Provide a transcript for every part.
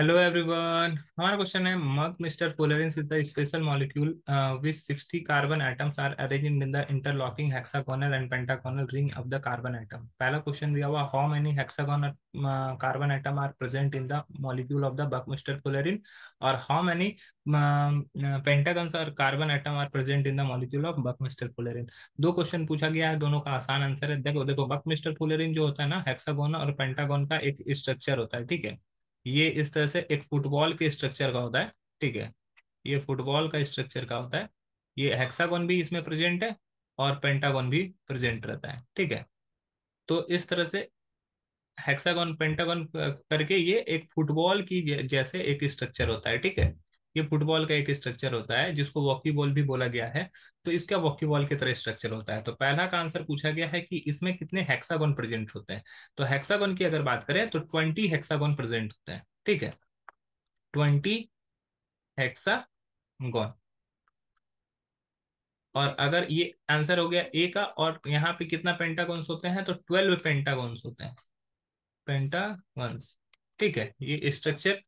hello everyone हमारा question है buckminsterfullerene is the special molecule with 60 carbon atoms are arranged in the interlocking hexagonal and pentagonal ring of the carbon atom पहला question दिया हुआ how many hexagonal carbon atom are present in the molecule of the buckminsterfullerene और how many pentagons और carbon atom are present in the molecule of buckminsterfullerene दो question पूछा गया है दोनों का आसान आंसर है देखो देखो बक मिस्टर पोलरिन जो होता है ना हेक्सागोन और पेंटागोन का एक स्ट्रक्चर होता है ठीक है ये इस तरह से एक फुटबॉल के स्ट्रक्चर का होता है ठीक है ये फुटबॉल का स्ट्रक्चर का होता है ये हेक्सागोन भी इसमें प्रेजेंट है और पेंटागोन भी प्रेजेंट रहता है ठीक है तो इस तरह से हेक्सागोन पेंटागोन करके ये एक फुटबॉल की जैसे एक स्ट्रक्चर होता है ठीक है ये फुटबॉल का एक स्ट्रक्चर होता है जिसको वॉकी बॉल भी बोला गया है तो इसका वॉकी बॉल की तरह स्ट्रक्चर होता है तो पहला का आंसर पूछा गया है कि इसमें कितने हेक्सागोन प्रेजेंट होते हैं तो हेक्सागोन की अगर बात करें तो ट्वेंटी हेक्सागोन प्रेजेंट होते हैं ठीक है ट्वेंटी हेक्सागोन और अगर ये आंसर हो गया ए का और यहाँ पे कितना पेंटागोन्स होते हैं तो ट्वेल्व पेंटागोन्स होते हैं पेंटागोन्स ठीक है ये स्ट्रक्चर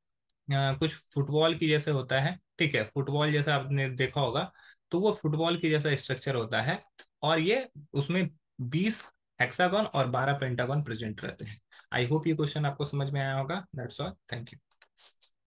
कुछ फुटबॉल की जैसे होता है ठीक है फुटबॉल जैसा आपने देखा होगा तो वो फुटबॉल की जैसा स्ट्रक्चर होता है और ये उसमें बीस हेक्सागन और बारह पेंटागन प्रेजेंट रहते हैं आई होप ये क्वेश्चन आपको समझ में आया होगा दैट्स ऑल थैंक यू